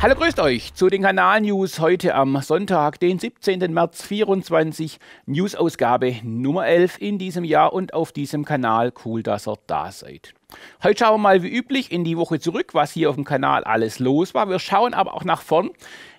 Hallo, grüßt euch zu den Kanal News heute am Sonntag, den 17. März 24, News-Ausgabe Nummer 11 in diesem Jahr und auf diesem Kanal. Cool, dass ihr da seid. Heute schauen wir mal wie üblich in die Woche zurück, was hier auf dem Kanal alles los war. Wir schauen aber auch nach vorn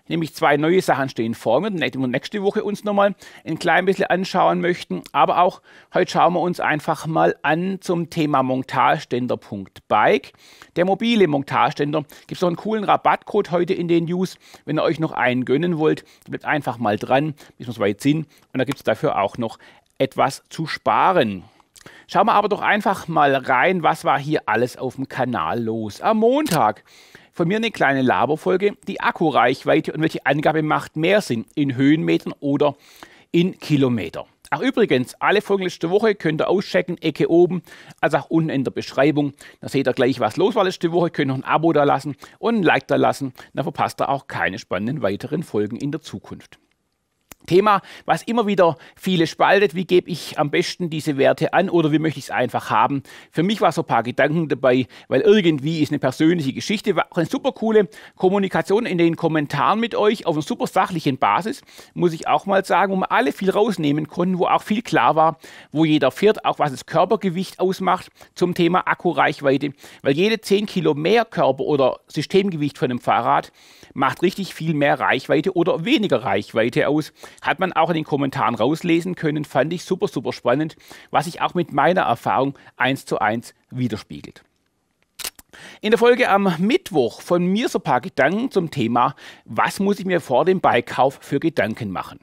nämlich zwei neue Sachen stehen vor mir, die wir nächste Woche uns nochmal ein klein bisschen anschauen möchten. Aber auch heute schauen wir uns einfach mal an zum Thema Montageständer.bike. Der mobile Montageständer gibt es noch einen coolen Rabattcode heute in den News. Wenn ihr euch noch einen gönnen wollt, bleibt einfach mal dran, bis wir es weit sind. Und da gibt es dafür auch noch etwas zu sparen. Schauen wir aber doch einfach mal rein, was war hier alles auf dem Kanal los. Am Montag von mir eine kleine Laberfolge. Die Akkureichweite und welche Angabe macht mehr Sinn? In Höhenmetern oder in Kilometer? Ach übrigens, alle Folgen letzte Woche könnt ihr auschecken, Ecke oben, also auch unten in der Beschreibung. Da seht ihr gleich, was los war letzte Woche. Könnt ihr ein Abo da lassen und ein Like da lassen. Dann verpasst ihr auch keine spannenden weiteren Folgen in der Zukunft. Thema, was immer wieder viele spaltet. Wie gebe ich am besten diese Werte an oder wie möchte ich es einfach haben? Für mich war so ein paar Gedanken dabei, weil irgendwie ist eine persönliche Geschichte, war auch eine super coole Kommunikation in den Kommentaren mit euch auf einer super sachlichen Basis, muss ich auch mal sagen, wo wir alle viel rausnehmen konnten, wo auch viel klar war, wo jeder fährt, auch was das Körpergewicht ausmacht zum Thema Akkureichweite, weil jede 10 Kilo mehr Körper oder Systemgewicht von einem Fahrrad macht richtig viel mehr Reichweite oder weniger Reichweite aus. Hat man auch in den Kommentaren rauslesen können, fand ich super, super spannend, was sich auch mit meiner Erfahrung eins zu eins widerspiegelt. In der Folge am Mittwoch von mir so ein paar Gedanken zum Thema, was muss ich mir vor dem Beikauf für Gedanken machen?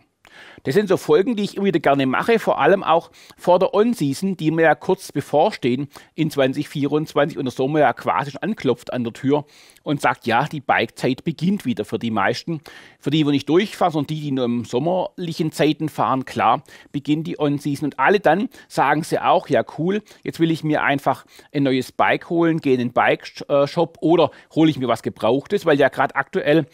Das sind so Folgen, die ich immer wieder gerne mache, vor allem auch vor der On-Season, die mir ja kurz bevorstehen in 2024 und der Sommer ja quasi schon anklopft an der Tür und sagt, ja, die Bikezeit beginnt wieder für die meisten. Für die, die nicht durchfahren, sondern die, die nur im sommerlichen Zeiten fahren, klar, beginnt die On-Season. Und alle dann sagen sie auch, ja cool, jetzt will ich mir einfach ein neues Bike holen, gehe in den Bike-Shop äh, oder hole ich mir was Gebrauchtes, weil ja gerade aktuell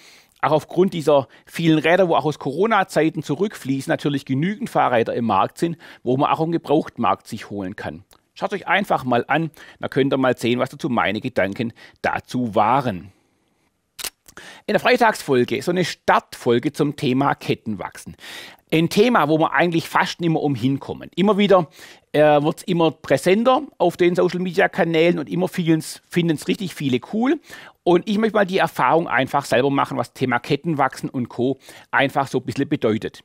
auch aufgrund dieser vielen Räder, wo auch aus Corona-Zeiten zurückfließen, natürlich genügend Fahrräder im Markt sind, wo man auch im Gebrauchtmarkt sich holen kann. Schaut euch einfach mal an, da könnt ihr mal sehen, was dazu meine Gedanken dazu waren. In der Freitagsfolge so eine Startfolge zum Thema Kettenwachsen. Ein Thema, wo wir eigentlich fast nicht mehr umhin Immer wieder äh, wird es immer präsenter auf den Social-Media-Kanälen und immer finden es richtig viele cool. Und ich möchte mal die Erfahrung einfach selber machen, was Thema Kettenwachsen und Co. einfach so ein bisschen bedeutet.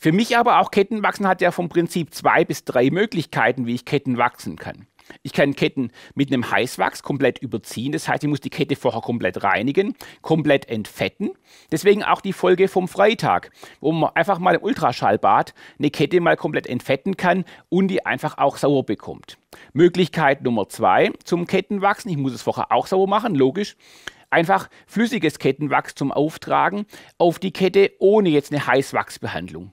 Für mich aber auch Kettenwachsen hat ja vom Prinzip zwei bis drei Möglichkeiten, wie ich Ketten wachsen kann. Ich kann Ketten mit einem Heißwachs komplett überziehen. Das heißt, ich muss die Kette vorher komplett reinigen, komplett entfetten. Deswegen auch die Folge vom Freitag, wo man einfach mal im Ultraschallbad eine Kette mal komplett entfetten kann und die einfach auch sauer bekommt. Möglichkeit Nummer zwei zum Kettenwachsen. Ich muss es vorher auch sauer machen, logisch einfach flüssiges Kettenwachs zum Auftragen auf die Kette ohne jetzt eine Heißwachsbehandlung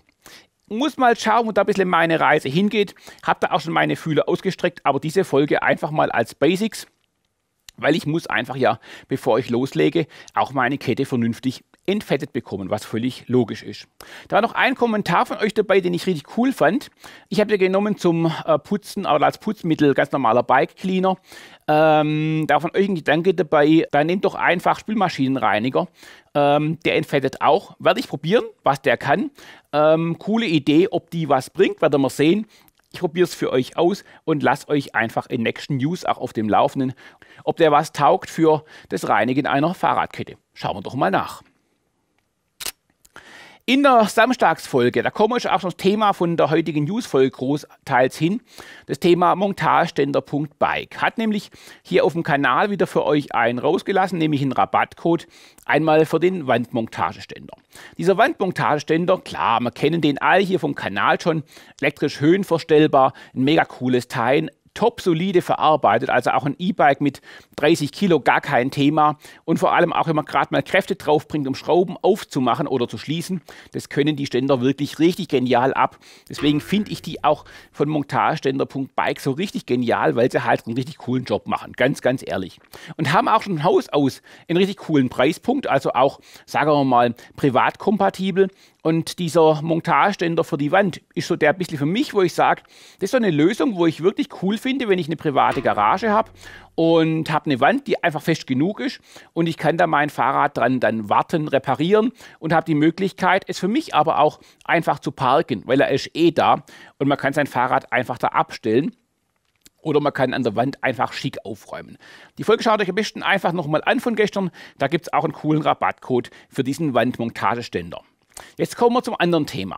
muss mal schauen, wo da ein bisschen meine Reise hingeht. Habe da auch schon meine Fühler ausgestreckt, aber diese Folge einfach mal als Basics, weil ich muss einfach ja, bevor ich loslege, auch meine Kette vernünftig entfettet bekommen, was völlig logisch ist. Da war noch ein Kommentar von euch dabei, den ich richtig cool fand. Ich habe den genommen zum äh, Putzen, aber als Putzmittel, ganz normaler Bike Cleaner. Ähm, da von euch ein Gedanke dabei, da nehmt doch einfach Spülmaschinenreiniger. Ähm, der entfettet auch. Werde ich probieren, was der kann. Ähm, coole Idee, ob die was bringt, werden wir sehen. Ich probiere es für euch aus und lasse euch einfach in Next News auch auf dem Laufenden, ob der was taugt für das Reinigen einer Fahrradkette. Schauen wir doch mal nach. In der Samstagsfolge, da kommen wir schon auf das Thema von der heutigen Newsfolge großteils hin, das Thema Montageständer.bike. Hat nämlich hier auf dem Kanal wieder für euch einen rausgelassen, nämlich einen Rabattcode, einmal für den Wandmontageständer. Dieser Wandmontageständer, klar, wir kennen den all hier vom Kanal schon, elektrisch höhenverstellbar, ein mega cooles Teil, top solide verarbeitet. Also auch ein E-Bike mit 30 Kilo gar kein Thema. Und vor allem auch, wenn man gerade mal Kräfte draufbringt, um Schrauben aufzumachen oder zu schließen, das können die Ständer wirklich richtig genial ab. Deswegen finde ich die auch von Montageständer.bike so richtig genial, weil sie halt einen richtig coolen Job machen. Ganz, ganz ehrlich. Und haben auch schon Haus aus einen richtig coolen Preispunkt. Also auch, sagen wir mal, privat kompatibel. Und dieser Montageständer für die Wand ist so der ein bisschen für mich, wo ich sage, das ist so eine Lösung, wo ich wirklich cool finde, wenn ich eine private Garage habe und habe eine Wand, die einfach fest genug ist und ich kann da mein Fahrrad dran dann warten, reparieren und habe die Möglichkeit, es für mich aber auch einfach zu parken, weil er ist eh da und man kann sein Fahrrad einfach da abstellen oder man kann an der Wand einfach schick aufräumen. Die Folge schaut euch am besten einfach nochmal an von gestern. Da gibt es auch einen coolen Rabattcode für diesen Wandmontageständer. Jetzt kommen wir zum anderen Thema.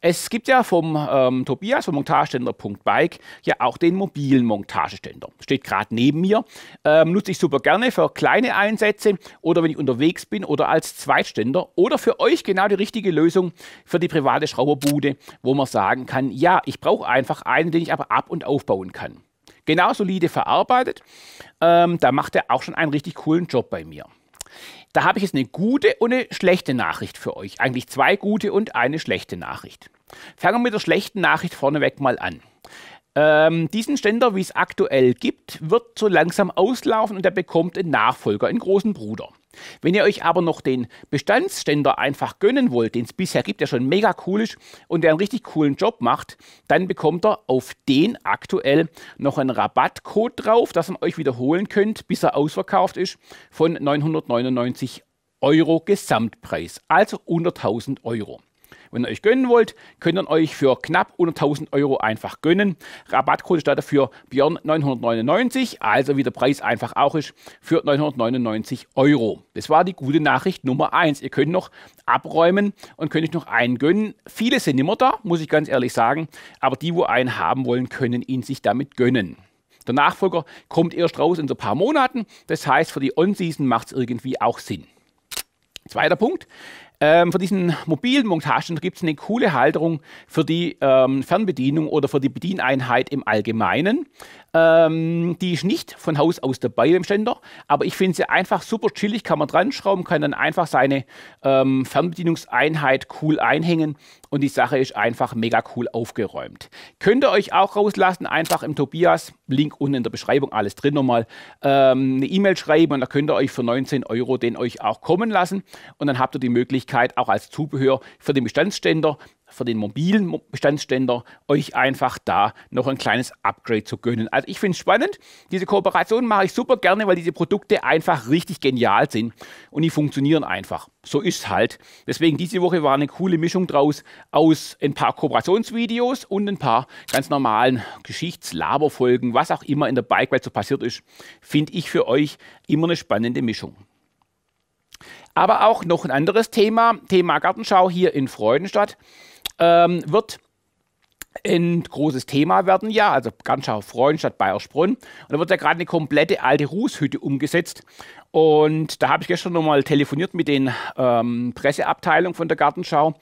Es gibt ja vom ähm, Tobias vom Montageständer.bike ja auch den mobilen Montageständer. Steht gerade neben mir. Ähm, nutze ich super gerne für kleine Einsätze oder wenn ich unterwegs bin oder als Zweitständer oder für euch genau die richtige Lösung für die private Schrauberbude, wo man sagen kann, ja, ich brauche einfach einen, den ich aber ab- und aufbauen kann. Genau solide verarbeitet. Ähm, da macht er auch schon einen richtig coolen Job bei mir. Da habe ich jetzt eine gute und eine schlechte Nachricht für euch. Eigentlich zwei gute und eine schlechte Nachricht. Fangen wir mit der schlechten Nachricht vorneweg mal an. Ähm, diesen Ständer, wie es aktuell gibt, wird so langsam auslaufen und er bekommt einen Nachfolger, einen großen Bruder. Wenn ihr euch aber noch den Bestandsständer einfach gönnen wollt, den es bisher gibt, der schon mega cool ist und der einen richtig coolen Job macht, dann bekommt ihr auf den aktuell noch einen Rabattcode drauf, dass ihr euch wiederholen könnt, bis er ausverkauft ist, von 999 Euro Gesamtpreis, also 100.000 Euro. Wenn ihr euch gönnen wollt, könnt ihr euch für knapp 100.000 Euro einfach gönnen. Rabattcode steht dafür Björn999, also wie der Preis einfach auch ist, für 999 Euro. Das war die gute Nachricht Nummer 1. Ihr könnt noch abräumen und könnt euch noch einen gönnen. Viele sind immer da, muss ich ganz ehrlich sagen, aber die, wo einen haben wollen, können ihn sich damit gönnen. Der Nachfolger kommt erst raus in so ein paar Monaten. Das heißt, für die On-Season macht es irgendwie auch Sinn. Zweiter Punkt. Ähm, von diesen mobilen Montagen gibt es eine coole Halterung für die ähm, Fernbedienung oder für die Bedieneinheit im Allgemeinen. Ähm, die ist nicht von Haus aus dabei im Ständer, aber ich finde sie einfach super chillig, kann man dran schrauben, kann dann einfach seine ähm, Fernbedienungseinheit cool einhängen und die Sache ist einfach mega cool aufgeräumt. Könnt ihr euch auch rauslassen, einfach im Tobias, Link unten in der Beschreibung, alles drin nochmal, ähm, eine E-Mail schreiben und da könnt ihr euch für 19 Euro den euch auch kommen lassen und dann habt ihr die Möglichkeit, Möglichkeit, auch als Zubehör für den Bestandsständer, für den mobilen Bestandsständer, euch einfach da noch ein kleines Upgrade zu gönnen. Also ich finde es spannend. Diese Kooperation mache ich super gerne, weil diese Produkte einfach richtig genial sind und die funktionieren einfach. So ist es halt. Deswegen diese Woche war eine coole Mischung draus aus ein paar Kooperationsvideos und ein paar ganz normalen Geschichtslaberfolgen, was auch immer in der Bikewelt so passiert ist, finde ich für euch immer eine spannende Mischung. Aber auch noch ein anderes Thema, Thema Gartenschau hier in Freudenstadt, ähm, wird ein großes Thema werden, ja, also Gartenschau Freudenstadt, Bayersbrunn. Und da wird ja gerade eine komplette alte Rußhütte umgesetzt. Und da habe ich gestern nochmal telefoniert mit den ähm, Presseabteilungen von der Gartenschau.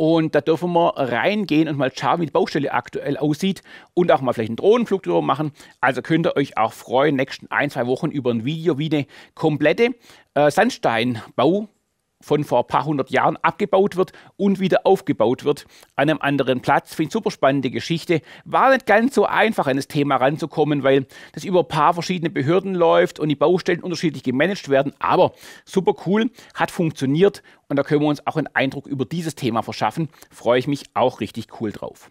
Und da dürfen wir reingehen und mal schauen, wie die Baustelle aktuell aussieht und auch mal vielleicht einen Drohnenflug drüber machen. Also könnt ihr euch auch freuen, nächsten ein, zwei Wochen über ein Video wie eine komplette äh, Sandsteinbau von vor ein paar hundert Jahren abgebaut wird und wieder aufgebaut wird an einem anderen Platz. Finde ich super spannende Geschichte. War nicht ganz so einfach, an das Thema ranzukommen, weil das über ein paar verschiedene Behörden läuft und die Baustellen unterschiedlich gemanagt werden. Aber super cool, hat funktioniert und da können wir uns auch einen Eindruck über dieses Thema verschaffen. Freue ich mich auch richtig cool drauf.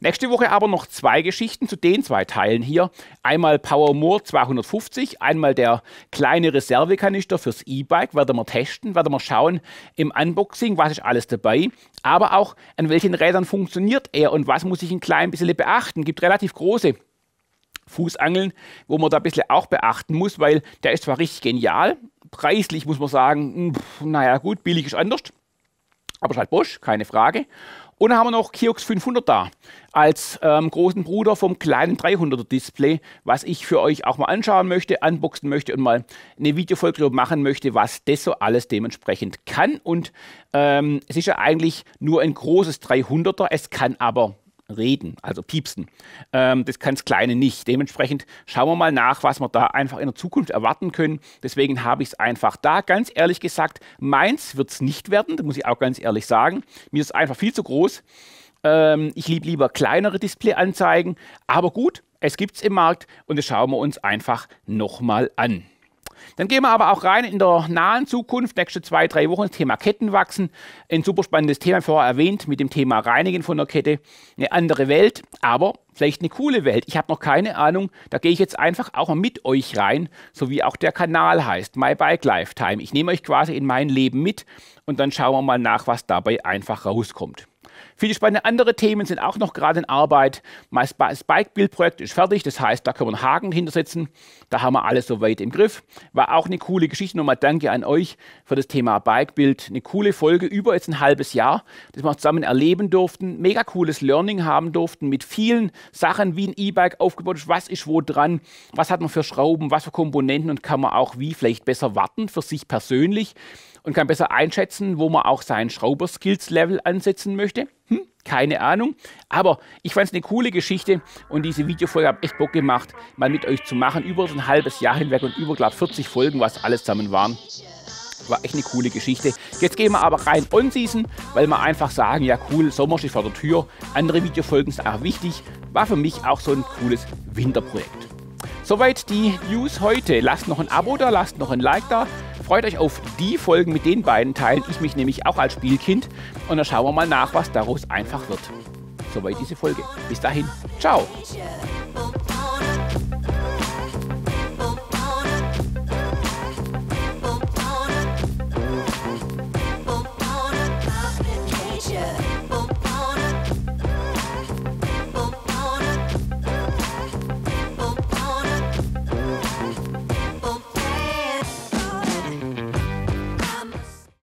Nächste Woche aber noch zwei Geschichten zu den zwei Teilen hier. Einmal Power Moore 250, einmal der kleine Reservekanister fürs E-Bike, werden wir testen, werden wir schauen im Unboxing, was ist alles dabei, aber auch an welchen Rädern funktioniert er und was muss ich ein klein bisschen beachten. Gibt relativ große Fußangeln, wo man da ein bisschen auch beachten muss, weil der ist zwar richtig genial, preislich muss man sagen, hm, pff, naja gut, billig ist anders, aber es ist halt Bosch, keine Frage. Und dann haben wir noch Kiox 500 da als ähm, großen Bruder vom kleinen 300er Display, was ich für euch auch mal anschauen möchte, unboxen möchte und mal eine Videofolge machen möchte, was das so alles dementsprechend kann. Und ähm, es ist ja eigentlich nur ein großes 300er, es kann aber reden, also piepsen. Ähm, das kann das Kleine nicht. Dementsprechend schauen wir mal nach, was wir da einfach in der Zukunft erwarten können. Deswegen habe ich es einfach da. Ganz ehrlich gesagt, meins wird es nicht werden, das muss ich auch ganz ehrlich sagen. Mir ist es einfach viel zu groß. Ähm, ich liebe lieber kleinere Displayanzeigen. Aber gut, es gibt es im Markt und das schauen wir uns einfach nochmal an. Dann gehen wir aber auch rein in der nahen Zukunft, nächste zwei, drei Wochen, das Thema Kettenwachsen. Ein super spannendes Thema, vorher erwähnt, mit dem Thema Reinigen von der Kette. Eine andere Welt, aber vielleicht eine coole Welt. Ich habe noch keine Ahnung. Da gehe ich jetzt einfach auch mal mit euch rein, so wie auch der Kanal heißt, My Bike Lifetime. Ich nehme euch quasi in mein Leben mit und dann schauen wir mal nach, was dabei einfach rauskommt. Viele spannende andere Themen sind auch noch gerade in Arbeit. Mein Bike-Build-Projekt ist fertig, das heißt, da können wir einen Haken hintersetzen. Da haben wir alles soweit im Griff. War auch eine coole Geschichte. Nochmal danke an euch für das Thema Bike-Build. Eine coole Folge, über jetzt ein halbes Jahr, das wir zusammen erleben durften. Mega cooles Learning haben durften mit vielen Sachen, wie ein E-Bike aufgebaut ist, was ist wo dran, was hat man für Schrauben, was für Komponenten und kann man auch wie vielleicht besser warten für sich persönlich und kann besser einschätzen, wo man auch sein Schrauber-Skills-Level ansetzen möchte. Hm? Keine Ahnung. Aber ich fand es eine coole Geschichte und diese Videofolge hat echt Bock gemacht, mal mit euch zu machen. Über so ein halbes Jahr hinweg und über, glaube 40 Folgen, was alles zusammen waren. War echt eine coole Geschichte. Jetzt gehen wir aber rein on-season, weil wir einfach sagen, ja cool, Sommer steht vor der Tür. Andere Videofolgen sind auch wichtig. War für mich auch so ein cooles Winterprojekt. Soweit die News heute. Lasst noch ein Abo da, lasst noch ein Like da. Freut euch auf die Folgen mit den beiden Teilen. Ich mich nämlich auch als Spielkind. Und dann schauen wir mal nach, was daraus einfach wird. Soweit diese Folge. Bis dahin. Ciao.